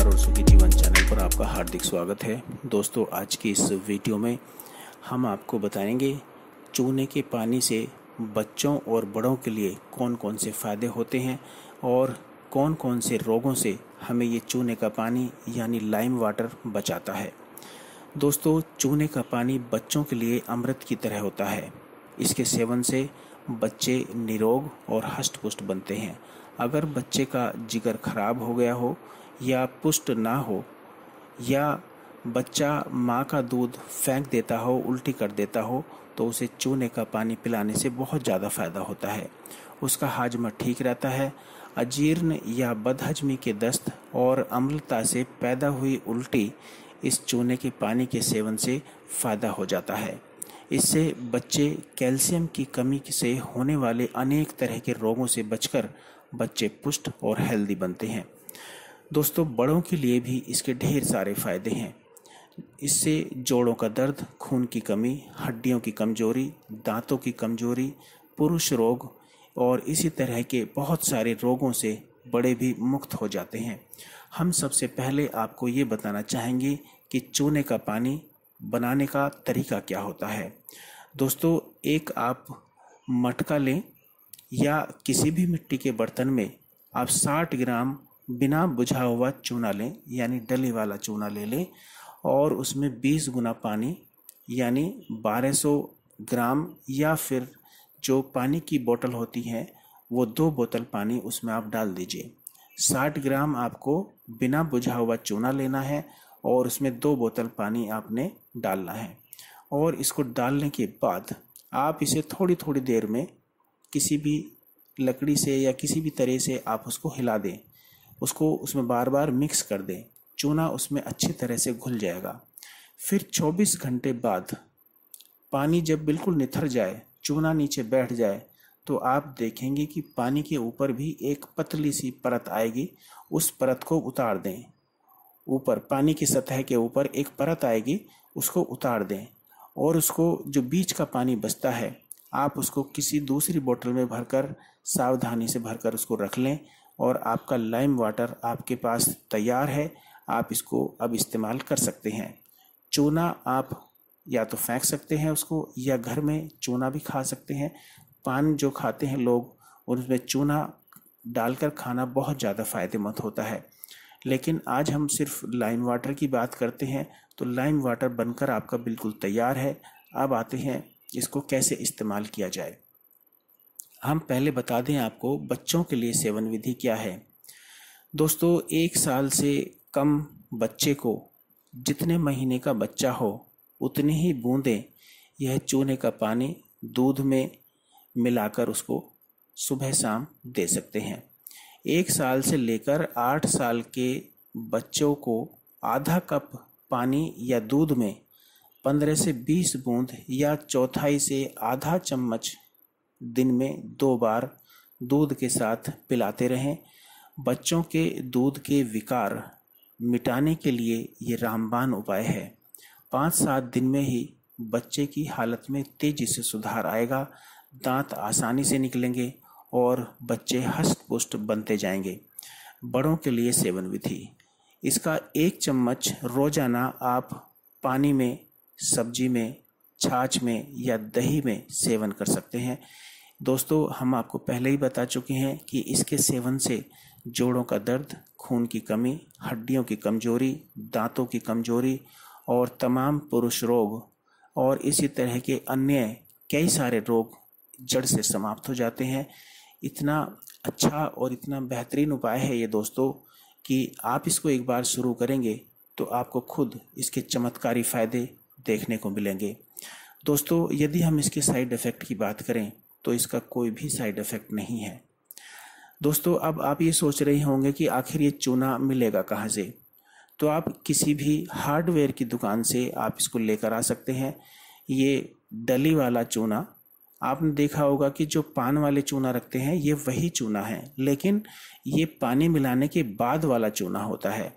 परिवार और सुखी जीवन चैनल पर आपका हार्दिक स्वागत है दोस्तों आज की इस वीडियो में हम आपको बताएंगे चूने के पानी से बच्चों और बड़ों के लिए कौन कौन से फ़ायदे होते हैं और कौन कौन से रोगों से हमें ये चूने का पानी यानी लाइम वाटर बचाता है दोस्तों चूने का पानी बच्चों के लिए अमृत की तरह होता है इसके सेवन से बच्चे निरोग और हष्ट पुष्ट बनते हैं अगर बच्चे का जिगर खराब हो गया हो या पुष्ट ना हो या बच्चा माँ का दूध फेंक देता हो उल्टी कर देता हो तो उसे चूने का पानी पिलाने से बहुत ज़्यादा फ़ायदा होता है उसका हाजमा ठीक रहता है अजीर्ण या बदहजमी के दस्त और अम्लता से पैदा हुई उल्टी इस चूने के पानी के सेवन से फ़ायदा हो जाता है इससे बच्चे कैल्शियम की कमी से होने वाले अनेक तरह के रोगों से बचकर बच्चे पुष्ट और हेल्दी बनते हैं दोस्तों बड़ों के लिए भी इसके ढेर सारे फायदे हैं इससे जोड़ों का दर्द खून की कमी हड्डियों की कमजोरी दांतों की कमजोरी पुरुष रोग और इसी तरह के बहुत सारे रोगों से बड़े भी मुक्त हो जाते हैं हम सबसे पहले आपको ये बताना चाहेंगे कि चूने का पानी बनाने का तरीका क्या होता है दोस्तों एक आप मटका लें या किसी भी मिट्टी के बर्तन में आप 60 ग्राम बिना बुझा हुआ चूना लें यानी डली वाला चूना ले लें और उसमें 20 गुना पानी यानी 1200 ग्राम या फिर जो पानी की बोतल होती है वो दो बोतल पानी उसमें आप डाल दीजिए 60 ग्राम आपको बिना बुझा हुआ चूना लेना है और उसमें दो बोतल पानी आपने डालना है और इसको डालने के बाद आप इसे थोड़ी थोड़ी देर में किसी भी लकड़ी से या किसी भी तरह से आप उसको हिला दें उसको उसमें बार बार मिक्स कर दें चूना उसमें अच्छी तरह से घुल जाएगा फिर 24 घंटे बाद पानी जब बिल्कुल निथर जाए चूना नीचे बैठ जाए तो आप देखेंगे कि पानी के ऊपर भी एक पतली सी परत आएगी उस परत को उतार दें ऊपर पानी की सतह के ऊपर एक परत आएगी उसको उतार दें और उसको जो बीच का पानी बचता है आप उसको किसी दूसरी बोतल में भरकर सावधानी से भरकर उसको रख लें और आपका लाइम वाटर आपके पास तैयार है आप इसको अब इस्तेमाल कर सकते हैं चूना आप या तो फेंक सकते हैं उसको या घर में चूना भी खा सकते हैं पान जो खाते हैं लोग उसमें चूना डालकर खाना बहुत ज़्यादा फ़ायदेमंद होता है लेकिन आज हम सिर्फ लाइम वाटर की बात करते हैं तो लाइम वाटर बनकर आपका बिल्कुल तैयार है अब आते हैं इसको कैसे इस्तेमाल किया जाए हम पहले बता दें आपको बच्चों के लिए सेवन विधि क्या है दोस्तों एक साल से कम बच्चे को जितने महीने का बच्चा हो उतनी ही बूंदें यह चूने का पानी दूध में मिलाकर उसको सुबह शाम दे सकते हैं एक साल से लेकर आठ साल के बच्चों को आधा कप पानी या दूध में पंद्रह से बीस बूंद या चौथाई से आधा चम्मच दिन में दो बार दूध के साथ पिलाते रहें बच्चों के दूध के विकार मिटाने के लिए ये रामबान उपाय है पाँच सात दिन में ही बच्चे की हालत में तेजी से सुधार आएगा दांत आसानी से निकलेंगे और बच्चे हस्त पुष्ट बनते जाएंगे बड़ों के लिए सेवन विधि इसका एक चम्मच रोजाना आप पानी में सब्जी में छाछ में या दही में सेवन कर सकते हैं दोस्तों हम आपको पहले ही बता चुके हैं कि इसके सेवन से जोड़ों का दर्द खून की कमी हड्डियों की कमजोरी दांतों की कमजोरी और तमाम पुरुष रोग और इसी तरह के अन्य कई सारे रोग जड़ से समाप्त हो जाते हैं इतना अच्छा और इतना बेहतरीन उपाय है ये दोस्तों कि आप इसको एक बार शुरू करेंगे तो आपको खुद इसके चमत्कारी फ़ायदे देखने को मिलेंगे दोस्तों यदि हम इसके साइड इफ़ेक्ट की बात करें तो इसका कोई भी साइड इफ़ेक्ट नहीं है दोस्तों अब आप ये सोच रहे होंगे कि आखिर ये चूना मिलेगा कहाँ से तो आप किसी भी हार्डवेयर की दुकान से आप इसको लेकर आ सकते हैं ये डली वाला चूना आपने देखा होगा कि जो पान वाले चूना रखते हैं ये वही चूना है लेकिन ये पानी मिलाने के बाद वाला चूना होता है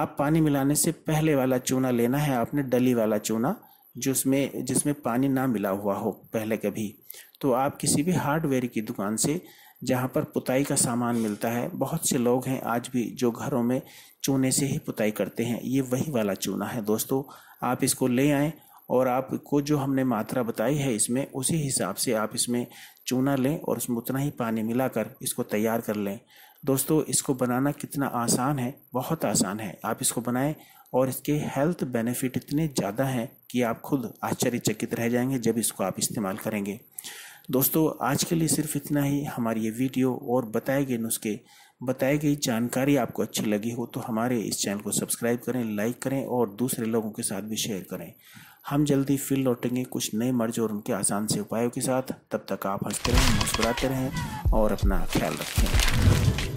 आप पानी मिलाने से पहले वाला चूना लेना है आपने डली वाला चूना जिसमें जिसमें पानी ना मिला हुआ हो पहले कभी तो आप किसी भी हार्डवेयर की दुकान से जहाँ पर पुताई का सामान मिलता है बहुत से लोग हैं आज भी जो घरों में चूने से ही पुताई करते हैं ये वही वाला चूना है दोस्तों आप इसको ले आएँ और आपको जो हमने मात्रा बताई है इसमें उसी हिसाब से आप इसमें चूना लें और उसमें उतना ही पानी मिलाकर इसको तैयार कर लें दोस्तों इसको बनाना कितना आसान है बहुत आसान है आप इसको बनाएं और इसके हेल्थ बेनिफिट इतने ज़्यादा हैं कि आप खुद आश्चर्यचकित रह जाएंगे जब इसको आप इस्तेमाल करेंगे दोस्तों आज के लिए सिर्फ इतना ही हमारी ये वीडियो और बताए गए नुस्खे बताई गई जानकारी आपको अच्छी लगी हो तो हमारे इस चैनल को सब्सक्राइब करें लाइक करें और दूसरे लोगों के साथ भी शेयर करें हम जल्दी फिर लौटेंगे कुछ नए मर्ज और उनके आसान से उपायों के साथ तब तक आप हंसते रहें मुस्कुराते रहें और अपना ख्याल रखें